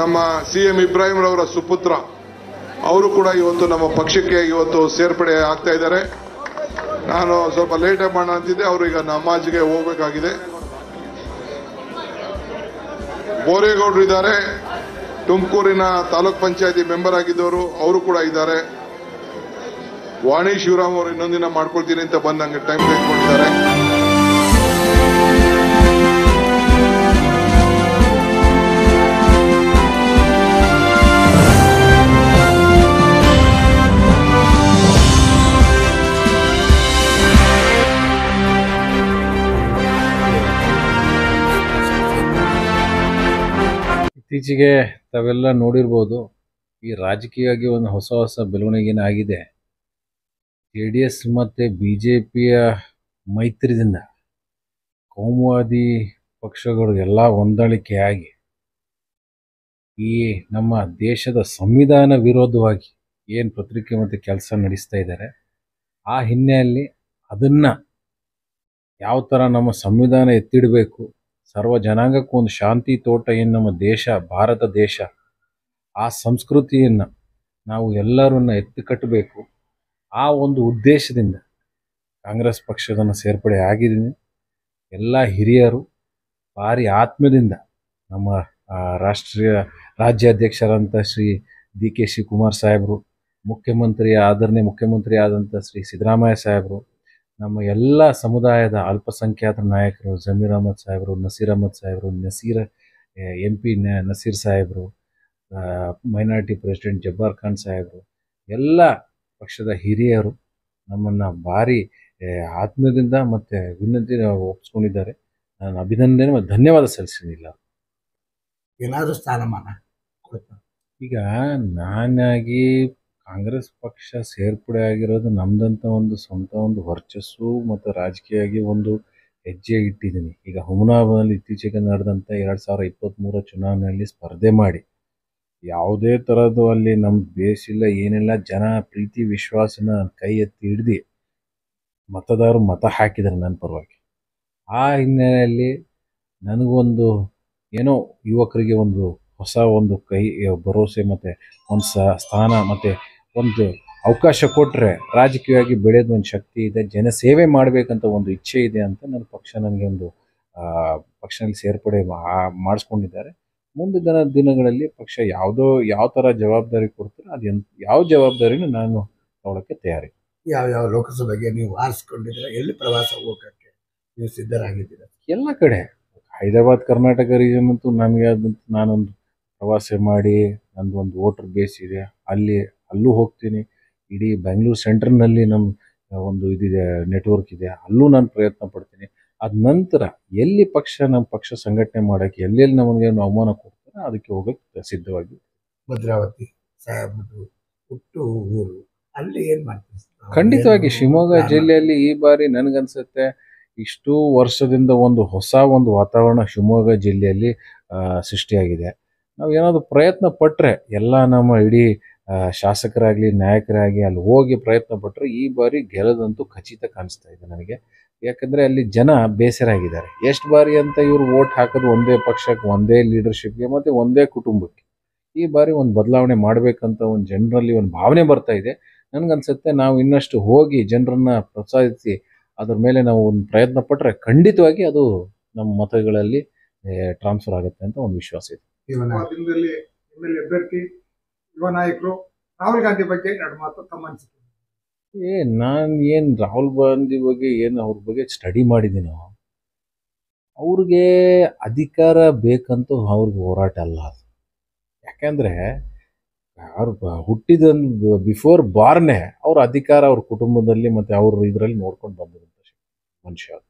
ನಮ್ಮ C M ಇಬ್ರಾಹಿಂರವರ ಸುಪುತ್ರ ಅವರು ಕೂಡ ಇವತ್ತು ನಮ್ಮ ಪಕ್ಷಕ್ಕೆ ಇವತ್ತು ಸೇರ್ಪಡೆ ಆಗ್ತಾ ಇದ್ದಾರೆ ನಾನು ಸ್ವಲ್ಪ ಲೇಟಾಗಿ ಮಾಡೋಣ ಅಂತಿದ್ದೆ ಅವರು ಈಗ ನಮಾಜ್ಗೆ ಹೋಗ್ಬೇಕಾಗಿದೆ ಬೋರೇಗೌಡರು ಇದ್ದಾರೆ ತುಮಕೂರಿನ ತಾಲೂಕ್ ಪಂಚಾಯತಿ ಮೆಂಬರ್ ಆಗಿದ್ದವರು ಅವರು ಕೂಡ ಇದ್ದಾರೆ ವಾಣಿ ಶಿವರಾಮ್ ಅವರು ಇನ್ನೊಂದಿನ ಮಾಡ್ಕೊಳ್ತೀನಿ ಅಂತ ಬಂದಂಗೆ ಹಂಗೆ ಟೈಮ್ ತೆಗೆದುಕೊಂಡಿದ್ದಾರೆ ಇತ್ತೀಚೆಗೆ ತಾವೆಲ್ಲ ನೋಡಿರ್ಬೋದು ಈ ರಾಜಕೀಯವಾಗಿ ಒಂದು ಹೊಸ ಹೊಸ ಬೆಳವಣಿಗೆನ ಆಗಿದೆ ಜೆ ಡಿ ಎಸ್ ಮತ್ತು ಬಿ ಜೆ ಪಿಯ ಮೈತ್ರಿದಿಂದ ಕೋಮುವಾದಿ ಪಕ್ಷಗಳಿಗೆಲ್ಲ ಹೊಂದಾಣಿಕೆಯಾಗಿ ಈ ನಮ್ಮ ದೇಶದ ಸಂವಿಧಾನ ವಿರೋಧವಾಗಿ ಏನು ಪತ್ರಿಕೆ ಮತ್ತು ಕೆಲಸ ನಡೆಸ್ತಾ ಇದ್ದಾರೆ ಆ ಹಿನ್ನೆಲೆಯಲ್ಲಿ ಅದನ್ನು ಯಾವ ಥರ ನಮ್ಮ ಸಂವಿಧಾನ ಎತ್ತಿಡಬೇಕು ಸರ್ವ ಜನಾಂಗಕ್ಕೂ ಒಂದು ಶಾಂತಿ ತೋಟ ಏನು ನಮ್ಮ ದೇಶ ಭಾರತ ದೇಶ ಆ ಸಂಸ್ಕೃತಿಯನ್ನು ನಾವು ಎಲ್ಲರನ್ನ ಎತ್ತು ಕಟ್ಟಬೇಕು ಆ ಒಂದು ಉದ್ದೇಶದಿಂದ ಕಾಂಗ್ರೆಸ್ ಪಕ್ಷದನ್ನು ಸೇರ್ಪಡೆ ಆಗಿದ್ದೀನಿ ಎಲ್ಲ ಹಿರಿಯರು ಭಾರಿ ಆತ್ಮದಿಂದ ನಮ್ಮ ರಾಷ್ಟ್ರೀಯ ರಾಜ್ಯಾಧ್ಯಕ್ಷರಂಥ ಶ್ರೀ ಡಿ ಕೆ ಶಿವಕುಮಾರ್ ಸಾಹೇಬರು ಮುಖ್ಯಮಂತ್ರಿ ಆದರಣೀಯ ಮುಖ್ಯಮಂತ್ರಿ ಆದಂಥ ಶ್ರೀ ಸಿದ್ದರಾಮಯ್ಯ ಸಾಹೇಬರು ನಮ್ಮ ಎಲ್ಲ ಸಮುದಾಯದ ಅಲ್ಪಸಂಖ್ಯಾತ ನಾಯಕರು ಜಮೀರ್ ಅಹಮದ್ ಸಾಹೇಬರು ನಸೀರ್ ಅಹಮದ್ ಸಾಹೇಬರು ನಸೀರ್ ಎಂ ಪಿ ನಸೀರ್ ಸಾಹೇಬರು ಮೈನಾರಿಟಿ ಪ್ರೆಸಿಡೆಂಟ್ ಜಬ್ಬಾರ್ ಖಾನ್ ಸಾಹೇಬರು ಎಲ್ಲ ಪಕ್ಷದ ಹಿರಿಯರು ನಮ್ಮನ್ನು ಭಾರಿ ಆತ್ಮೀಯದಿಂದ ಮತ್ತು ವಿನಂತಿ ಒಪ್ಪಿಸ್ಕೊಂಡಿದ್ದಾರೆ ನಾನು ಅಭಿನಂದನೆ ಮತ್ತು ಧನ್ಯವಾದ ಸಲ್ಲಿಸಿಲ್ಲ ಏನಾದರೂ ಸ್ಥಾನಮಾನ ಈಗ ನಾನಾಗಿ ಕಾಂಗ್ರೆಸ್ ಪಕ್ಷ ಸೇರ್ಪಡೆ ಆಗಿರೋದು ನಮ್ಮದಂಥ ಒಂದು ಸ್ವಂತ ಒಂದು ವರ್ಚಸ್ಸು ಮತ್ತು ರಾಜಕೀಯವಾಗಿ ಒಂದು ಹೆಜ್ಜೆ ಇಟ್ಟಿದ್ದೀನಿ ಈಗ ಹುಮನಾಬಾದಲ್ಲಿ ಇತ್ತೀಚೆಗೆ ನಡೆದಂಥ ಎರಡು ಸಾವಿರ ಇಪ್ಪತ್ತ್ಮೂರ ಚುನಾವಣೆಯಲ್ಲಿ ಸ್ಪರ್ಧೆ ಮಾಡಿ ಯಾವುದೇ ಥರದ್ದು ಅಲ್ಲಿ ನಮ್ಮ ಬೇಸಿಲ್ಲ ಏನಿಲ್ಲ ಜನ ಪ್ರೀತಿ ವಿಶ್ವಾಸನ ಕೈ ಎತ್ತಿ ಹಿಡ್ದು ಮತದಾರರು ಮತ ಹಾಕಿದ್ದಾರೆ ನನ್ನ ಪರವಾಗಿ ಆ ಹಿನ್ನೆಲೆಯಲ್ಲಿ ನನಗೊಂದು ಏನೋ ಯುವಕರಿಗೆ ಒಂದು ಹೊಸ ಒಂದು ಕೈ ಭರವಸೆ ಮತ್ತು ಒಂದು ಸ್ಥಾನ ಮತ್ತು ಒಂದು ಅವಕಾಶ ಕೊಟ್ಟರೆ ರಾಜಕೀಯವಾಗಿ ಬೆಳೆಯೋದು ಒಂದು ಶಕ್ತಿ ಇದೆ ಜನ ಸೇವೆ ಮಾಡಬೇಕಂತ ಒಂದು ಇಚ್ಛೆ ಇದೆ ಅಂತ ನನ್ನ ಪಕ್ಷ ನನಗೆ ಒಂದು ಪಕ್ಷದಲ್ಲಿ ಸೇರ್ಪಡೆ ಮಾಡಿಸ್ಕೊಂಡಿದ್ದಾರೆ ಮುಂದಿನ ದಿನಗಳಲ್ಲಿ ಪಕ್ಷ ಯಾವುದೋ ಯಾವ ಥರ ಜವಾಬ್ದಾರಿ ಕೊಡ್ತಾರೋ ಅದು ಎಂತ ಯಾವ ಜವಾಬ್ದಾರಿನೂ ನಾನು ತಗೊಳ್ಳೋಕ್ಕೆ ತಯಾರಿ ಯಾವ ಯಾವ ಲೋಕಸಭೆಗೆ ನೀವು ಆರಿಸ್ಕೊಂಡಿದ್ದೀರಾ ಎಲ್ಲಿ ಪ್ರವಾಸ ಹೋಗೋಕ್ಕೆ ನೀವು ಸಿದ್ಧರಾಗಿದ್ದೀರಾ ಎಲ್ಲ ಕಡೆ ಹೈದರಾಬಾದ್ ಕರ್ನಾಟಕ ರೀಜನ್ ಅಂತೂ ನನಗೆ ಅದಂತೂ ನಾನೊಂದು ಪ್ರವಾಸ ಮಾಡಿ ನಂದು ಒಂದು ವೋಟರ್ ಬೇಸ್ ಇದೆ ಅಲ್ಲಿ ಅಲ್ಲೂ ಹೋಗ್ತೀನಿ ಇಡೀ ಬೆಂಗಳೂರು ಸೆಂಟ್ರ್ನಲ್ಲಿ ನಮ್ಮ ಒಂದು ಇದಿದೆ ನೆಟ್ವರ್ಕ್ ಇದೆ ಅಲ್ಲೂ ನಾನು ಪ್ರಯತ್ನ ಪಡ್ತೀನಿ ಅದ ನಂತರ ಎಲ್ಲಿ ಪಕ್ಷ ನಮ್ಮ ಪಕ್ಷ ಸಂಘಟನೆ ಮಾಡೋಕ್ಕೆ ಎಲ್ಲೆಲ್ಲಿ ನಮಗೆ ಅವಮಾನ ಕೊಡ್ತಾರೆ ಅದಕ್ಕೆ ಹೋಗಕ್ಕೆ ಸಿದ್ಧವಾಗಿ ಭದ್ರಾವತಿ ಸಾಹೇಬ್ರದ್ದು ಹುಟ್ಟು ಊರು ಅಲ್ಲಿ ಏನು ಮಾಡ್ತೀವಿ ಖಂಡಿತವಾಗಿ ಶಿವಮೊಗ್ಗ ಜಿಲ್ಲೆಯಲ್ಲಿ ಈ ಬಾರಿ ನನಗನ್ಸುತ್ತೆ ಇಷ್ಟು ವರ್ಷದಿಂದ ಒಂದು ಹೊಸ ಒಂದು ವಾತಾವರಣ ಶಿವಮೊಗ್ಗ ಜಿಲ್ಲೆಯಲ್ಲಿ ಸೃಷ್ಟಿಯಾಗಿದೆ ನಾವು ಏನಾದರೂ ಪ್ರಯತ್ನ ಪಟ್ಟರೆ ಎಲ್ಲ ನಮ್ಮ ಇಡೀ ಶಾಸಕರಾಗಲಿ ನಾಯಕರಾಗಿ ಅಲ್ಲಿ ಹೋಗಿ ಪ್ರಯತ್ನ ಪಟ್ಟರು ಈ ಬಾರಿ ಗೆಲ್ಲದಂತೂ ಖಚಿತ ಕಾಣಿಸ್ತಾ ಇದೆ ನನಗೆ ಯಾಕಂದರೆ ಅಲ್ಲಿ ಜನ ಬೇಸರ ಆಗಿದ್ದಾರೆ ಎಷ್ಟು ಬಾರಿ ಅಂತ ಇವರು ವೋಟ್ ಹಾಕೋದು ಒಂದೇ ಪಕ್ಷಕ್ಕೆ ಒಂದೇ ಲೀಡರ್ಶಿಪ್ಗೆ ಮತ್ತು ಒಂದೇ ಕುಟುಂಬಕ್ಕೆ ಈ ಬಾರಿ ಒಂದು ಬದಲಾವಣೆ ಮಾಡಬೇಕಂತ ಒಂದು ಜನರಲ್ಲಿ ಒಂದು ಭಾವನೆ ಬರ್ತಾ ಇದೆ ನನಗನ್ಸುತ್ತೆ ನಾವು ಇನ್ನಷ್ಟು ಹೋಗಿ ಜನರನ್ನು ಪ್ರೋತ್ಸಾಹಿಸಿ ಅದರ ಮೇಲೆ ನಾವು ಒಂದು ಪ್ರಯತ್ನ ಪಟ್ಟರೆ ಖಂಡಿತವಾಗಿ ಅದು ನಮ್ಮ ಮತಗಳಲ್ಲಿ ಟ್ರಾನ್ಸ್ಫರ್ ಆಗುತ್ತೆ ಅಂತ ಒಂದು ವಿಶ್ವಾಸ ಇದೆ ಯುವ ನಾಯಕರು ರಾಹುಲ್ ಗಾಂಧಿ ಬಗ್ಗೆ ಎರಡು ಮಾತು ತಮ್ಮ ಅನಿಸಿಕೆ ಏ ನಾನು ಏನು ರಾಹುಲ್ ಗಾಂಧಿ ಬಗ್ಗೆ ಏನು ಅವ್ರ ಬಗ್ಗೆ ಸ್ಟಡಿ ಮಾಡಿದೀನಿ ಅವ್ರಿಗೆ ಅಧಿಕಾರ ಬೇಕಂತೂ ಅವ್ರಿಗೆ ಹೋರಾಟ ಅಲ್ಲ ಅದು ಯಾಕೆಂದರೆ ಅವ್ರು ಹುಟ್ಟಿದ ಬಿಫೋರ್ ಬಾರ್ನೇ ಅವ್ರ ಅಧಿಕಾರ ಅವ್ರ ಕುಟುಂಬದಲ್ಲಿ ಮತ್ತು ಅವ್ರ ಇದರಲ್ಲಿ ನೋಡ್ಕೊಂಡು ಬಂದಿರುವಂಥ ಮನುಷ್ಯ ಅದು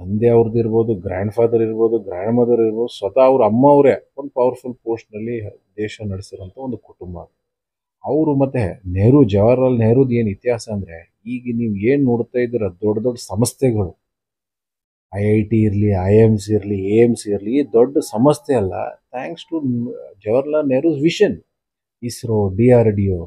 ತಂದೆ ಅವ್ರದ್ದು ಇರ್ಬೋದು ಗ್ರ್ಯಾಂಡ್ ಫಾದರ್ ಇರ್ಬೋದು ಗ್ರ್ಯಾಂಡ್ ಮದರ್ ಇರ್ಬೋದು ಸ್ವತಃ ಅವ್ರ ಅಮ್ಮ ಅವರೇ ಒಂದು ಪವರ್ಫುಲ್ ಪೋಸ್ಟ್ನಲ್ಲಿ ದೇಶ ನಡೆಸಿರೋಂಥ ಒಂದು ಕುಟುಂಬ ಅವರು ಮತ್ತು ನೆಹರು ಜವಾಹರ್ಲಾಲ್ ನೆಹರೂದು ಏನು ಇತಿಹಾಸ ಅಂದರೆ ಈಗ ನೀವು ಏನು ನೋಡ್ತಾ ಇದ್ದೀರ ದೊಡ್ಡ ದೊಡ್ಡ ಸಂಸ್ಥೆಗಳು ಐ ಐ ಟಿ ಇರಲಿ ಐ ಎಮ್ಸ್ ಇರಲಿ ಎ ಸಿ ಇರಲಿ ದೊಡ್ಡ ಸಂಸ್ಥೆ ಅಲ್ಲ thanks to Jawaharlal Nehru vision ISRO D R D O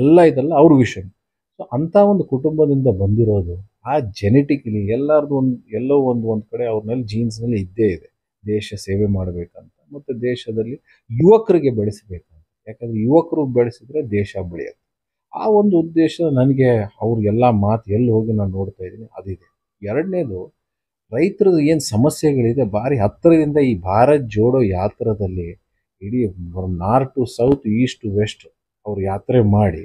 ಎಲ್ಲ ಇದೆಲ್ಲ ಅವ್ರ ವಿಷನ್ ಸೊ ಅಂಥ ಒಂದು ಕುಟುಂಬದಿಂದ ಬಂದಿರೋದು ಆ ಜೆನೆಟಿಕ್ಲಿ ಎಲ್ಲರದ್ದು ಒಂದು ಎಲ್ಲೋ ಒಂದು ಒಂದು ಕಡೆ ಅವ್ರನ್ನಲ್ಲಿ ಜೀನ್ಸ್ನಲ್ಲಿ ಇದ್ದೇ ಇದೆ ದೇಶ ಸೇವೆ ಮಾಡಬೇಕಂತ ಮತ್ತು ದೇಶದಲ್ಲಿ ಯುವಕರಿಗೆ ಬೆಳೆಸಬೇಕಂತ ಯಾಕಂದರೆ ಯುವಕರು ಬೆಳೆಸಿದ್ರೆ ದೇಶ ಬೆಳೆಯುತ್ತೆ ಆ ಒಂದು ಉದ್ದೇಶ ನನಗೆ ಎಲ್ಲ ಮಾತು ಎಲ್ಲಿ ಹೋಗಿ ನಾನು ನೋಡ್ತಾ ಇದ್ದೀನಿ ಅದಿದೆ ಎರಡನೇದು ರೈತರದ್ದು ಏನು ಸಮಸ್ಯೆಗಳಿದೆ ಭಾರಿ ಹತ್ತಿರದಿಂದ ಈ ಭಾರತ್ ಜೋಡೋ ಯಾತ್ರದಲ್ಲಿ ಇಡೀ ಟು ಸೌತ್ ಈಸ್ಟ್ ವೆಸ್ಟ್ ಅವ್ರು ಯಾತ್ರೆ ಮಾಡಿ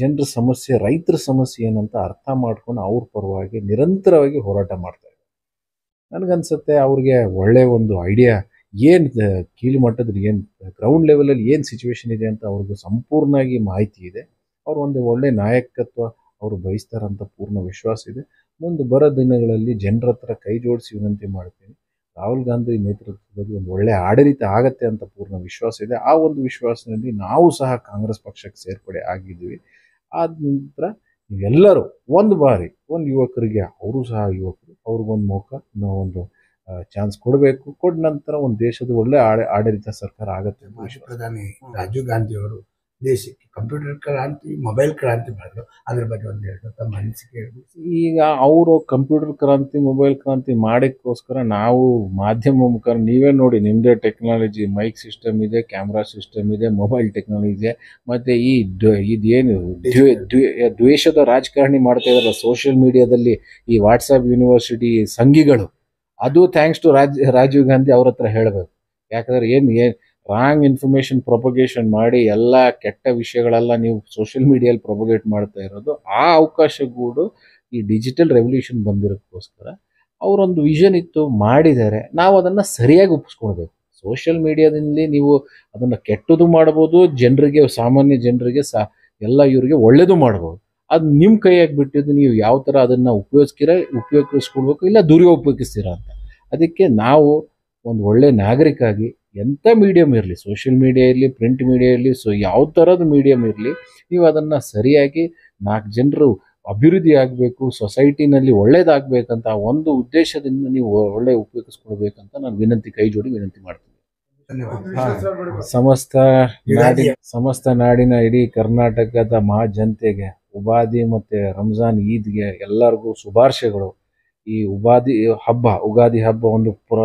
ಜನರ ಸಮಸ್ಯೆ ರೈತರ ಸಮಸ್ಯೆ ಏನಂತ ಅರ್ಥ ಮಾಡ್ಕೊಂಡು ಅವ್ರ ಪರವಾಗಿ ನಿರಂತರವಾಗಿ ಹೋರಾಟ ಇದ್ದಾರೆ ನನಗನ್ಸುತ್ತೆ ಅವ್ರಿಗೆ ಒಳ್ಳೆಯ ಒಂದು ಐಡಿಯಾ ಏನು ಕೀಳು ಏನು ಗ್ರೌಂಡ್ ಲೆವೆಲಲ್ಲಿ ಏನು ಸಿಚುವೇಶನ್ ಇದೆ ಅಂತ ಅವ್ರಿಗೆ ಸಂಪೂರ್ಣವಾಗಿ ಮಾಹಿತಿ ಇದೆ ಅವ್ರು ಒಂದು ಒಳ್ಳೆಯ ನಾಯಕತ್ವ ಅವರು ಬಯಸ್ತಾರಂತ ಪೂರ್ಣ ವಿಶ್ವಾಸ ಇದೆ ಮುಂದೆ ಬರೋ ದಿನಗಳಲ್ಲಿ ಜನರ ಹತ್ರ ಕೈ ಜೋಡಿಸಿ ವಿನಂತಿ ಮಾಡ್ತೀನಿ ರಾಹುಲ್ ಗಾಂಧಿ ನೇತೃತ್ವದಲ್ಲಿ ಒಂದು ಒಳ್ಳೆಯ ಆಡಳಿತ ಆಗತ್ತೆ ಅಂತ ಪೂರ್ಣ ವಿಶ್ವಾಸ ಇದೆ ಆ ಒಂದು ವಿಶ್ವಾಸದಲ್ಲಿ ನಾವು ಸಹ ಕಾಂಗ್ರೆಸ್ ಪಕ್ಷಕ್ಕೆ ಸೇರ್ಪಡೆ ಆಗಿದ್ದೀವಿ ಆದ ನಂತರ ಎಲ್ಲರೂ ಒಂದು ಬಾರಿ ಒಂದು ಯುವಕರಿಗೆ ಅವರು ಸಹ ಯುವಕರು ಅವ್ರಿಗೊಂದು ಮೌಕ ಒಂದು ಚಾನ್ಸ್ ಕೊಡಬೇಕು ಕೊಟ್ಟ ನಂತರ ಒಂದು ದೇಶದ ಒಳ್ಳೆ ಆಡಳಿತ ಸರ್ಕಾರ ಆಗುತ್ತೆ ಮಾಜಿ ಪ್ರಧಾನಿ ರಾಜೀವ್ ಗಾಂಧಿ ಅವರು ದೇಶಕ್ಕೆ ಕಂಪ್ಯೂಟರ್ ಕ್ರಾಂತಿ ಮೊಬೈಲ್ ಕ್ರಾಂತಿ ಮಾಡಿದ್ರು ಅದ್ರ ಬಗ್ಗೆ ಒಂದು ಹೇಳಿದ್ರು ತಮ್ಮ ಅನಿಸಿಕೆ ಈಗ ಅವರು ಕಂಪ್ಯೂಟರ್ ಕ್ರಾಂತಿ ಮೊಬೈಲ್ ಕ್ರಾಂತಿ ಮಾಡೋಕ್ಕೋಸ್ಕರ ನಾವು ಮಾಧ್ಯಮ ಮುಖಾಂತರ ನೀವೇ ನೋಡಿ ನಿಮ್ಮದೇ ಟೆಕ್ನಾಲಜಿ ಮೈಕ್ ಸಿಸ್ಟಮ್ ಇದೆ ಕ್ಯಾಮ್ರಾ ಸಿಸ್ಟಮ್ ಇದೆ ಮೊಬೈಲ್ ಟೆಕ್ನಾಲಜಿ ಇದೆ ಮತ್ತು ಈ ಇದೇನು ದ್ವೇಷದ ರಾಜಕಾರಣಿ ಮಾಡ್ತಾ ಇದ್ದಾರೆ ಸೋಷಿಯಲ್ ಮೀಡಿಯಾದಲ್ಲಿ ಈ ವಾಟ್ಸಪ್ ಯೂನಿವರ್ಸಿಟಿ ಸಂಘಿಗಳು ಅದು ಥ್ಯಾಂಕ್ಸ್ ಟು ರಾಜ್ ರಾಜೀವ್ ಗಾಂಧಿ ಅವ್ರ ಹತ್ರ ಹೇಳಬೇಕು ಯಾಕಂದ್ರೆ ಏನು ಏನು ರಾಂಗ್ ಇನ್ಫಾರ್ಮೇಶನ್ ಪ್ರೊಪಗೇಷನ್ ಮಾಡಿ ಎಲ್ಲ ಕೆಟ್ಟ ವಿಷಯಗಳೆಲ್ಲ ನೀವು ಸೋಷಿಯಲ್ ಮೀಡಿಯಲ್ಲಿ ಪ್ರೊಪಗೇಟ್ ಮಾಡ್ತಾ ಇರೋದು ಆ ಕೂಡ ಈ ಡಿಜಿಟಲ್ ರೆವಲ್ಯೂಷನ್ ಬಂದಿರೋಕ್ಕೋಸ್ಕರ ಅವರೊಂದು ವಿಷನ್ ಇತ್ತು ಮಾಡಿದ್ದಾರೆ ನಾವು ಅದನ್ನು ಸರಿಯಾಗಿ ಒಪ್ಪಿಸ್ಕೊಳ್ಬೇಕು ಸೋಷಿಯಲ್ ಮೀಡಿಯಾದಲ್ಲಿ ನೀವು ಅದನ್ನು ಕೆಟ್ಟದು ಮಾಡ್ಬೋದು ಜನರಿಗೆ ಸಾಮಾನ್ಯ ಜನರಿಗೆ ಸಾ ಎಲ್ಲ ಇವರಿಗೆ ಒಳ್ಳೆಯದು ಮಾಡ್ಬೋದು ಅದು ನಿಮ್ಮ ಕೈಯಾಗಿ ಬಿಟ್ಟಿದ್ದು ನೀವು ಯಾವ ಥರ ಅದನ್ನು ಉಪಯೋಗಿಸ್ಕಿರ ಉಪಯೋಗಿಸ್ಕೊಳ್ಬೇಕು ಇಲ್ಲ ಉಪಯೋಗಿಸ್ತೀರ ಅಂತ ಅದಕ್ಕೆ ನಾವು ಒಂದು ಒಳ್ಳೆಯ ನಾಗರಿಕಾಗಿ ಎಂಥ ಮೀಡಿಯಮ್ ಇರಲಿ ಸೋಷಿಯಲ್ ಮೀಡಿಯಾ ಇರಲಿ ಪ್ರಿಂಟ್ ಮೀಡಿಯಾ ಇರಲಿ ಸೊ ಯಾವ ಥರದ ಮೀಡಿಯಮ್ ಇರಲಿ ನೀವು ಅದನ್ನು ಸರಿಯಾಗಿ ನಾಲ್ಕು ಜನರು ಅಭಿವೃದ್ಧಿ ಆಗಬೇಕು ಸೊಸೈಟಿನಲ್ಲಿ ಒಳ್ಳೇದಾಗಬೇಕಂತ ಒಂದು ಉದ್ದೇಶದಿಂದ ನೀವು ಒಳ್ಳೆ ಉಪಯೋಗಿಸ್ಕೊಳ್ಬೇಕಂತ ನಾನು ವಿನಂತಿ ಕೈ ಜೋಡಿ ವಿನಂತಿ ಮಾಡ್ತೀನಿ ಸಮಸ್ತ ನಾಡಿನ ಸಮಸ್ತ ನಾಡಿನ ಇಡೀ ಕರ್ನಾಟಕದ ಮಹಾ ಜನತೆಗೆ ಉಬಾದಿ ಮತ್ತು ರಂಜಾನ್ ಈದ್ಗೆ ಎಲ್ಲರಿಗೂ ಶುಭಾಶಯಗಳು ಈ ಉಬಾದಿ ಹಬ್ಬ ಉಗಾದಿ ಹಬ್ಬ ಒಂದು ಪುರ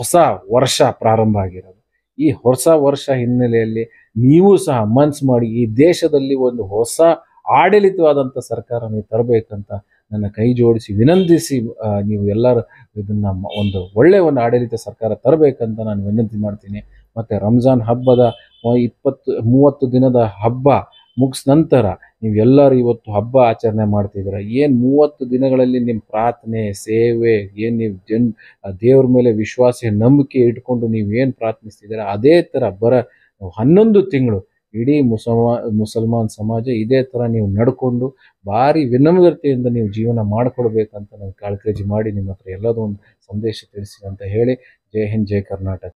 ಹೊಸ ವರ್ಷ ಪ್ರಾರಂಭ ಆಗಿರೋದು ಈ ಹೊಸ ವರ್ಷ ಹಿನ್ನೆಲೆಯಲ್ಲಿ ನೀವು ಸಹ ಮನ್ಸು ಮಾಡಿ ಈ ದೇಶದಲ್ಲಿ ಒಂದು ಹೊಸ ಆಡಳಿತವಾದಂಥ ಸರ್ಕಾರ ನೀವು ತರಬೇಕಂತ ನನ್ನ ಕೈ ಜೋಡಿಸಿ ವಿನಂತಿಸಿ ನೀವು ಎಲ್ಲರೂ ಇದನ್ನು ಒಂದು ಒಳ್ಳೆಯ ಒಂದು ಆಡಳಿತ ಸರ್ಕಾರ ತರಬೇಕಂತ ನಾನು ವಿನಂತಿ ಮಾಡ್ತೀನಿ ಮತ್ತು ರಂಜಾನ್ ಹಬ್ಬದ ಇಪ್ಪತ್ತು ಮೂವತ್ತು ದಿನದ ಹಬ್ಬ ಮುಗಿಸ್ ನಂತರ ನೀವೆಲ್ಲರೂ ಇವತ್ತು ಹಬ್ಬ ಆಚರಣೆ ಮಾಡ್ತಿದ್ದೀರ ಏನು ಮೂವತ್ತು ದಿನಗಳಲ್ಲಿ ನಿಮ್ಮ ಪ್ರಾರ್ಥನೆ ಸೇವೆ ಏನು ನೀವು ಜನ್ ದೇವ್ರ ಮೇಲೆ ವಿಶ್ವಾಸ ನಂಬಿಕೆ ಇಟ್ಕೊಂಡು ನೀವೇನು ಪ್ರಾರ್ಥಿಸ್ತಿದ್ದೀರ ಅದೇ ಥರ ಬರ ಹನ್ನೊಂದು ತಿಂಗಳು ಇಡೀ ಮುಸಮಾ ಮುಸಲ್ಮಾನ್ ಸಮಾಜ ಇದೇ ಥರ ನೀವು ನಡ್ಕೊಂಡು ಭಾರಿ ವಿನಮ್ರತೆಯಿಂದ ನೀವು ಜೀವನ ಮಾಡಿಕೊಡ್ಬೇಕಂತ ನಾನು ಕಾಳ್ಕಜಿ ಮಾಡಿ ನಿಮ್ಮ ಹತ್ರ ಎಲ್ಲದೂ ಒಂದು ಸಂದೇಶ ತಿಳಿಸಿ ಅಂತ ಹೇಳಿ ಜೈ ಹಿಂದ್ ಜೈ ಕರ್ನಾಟಕ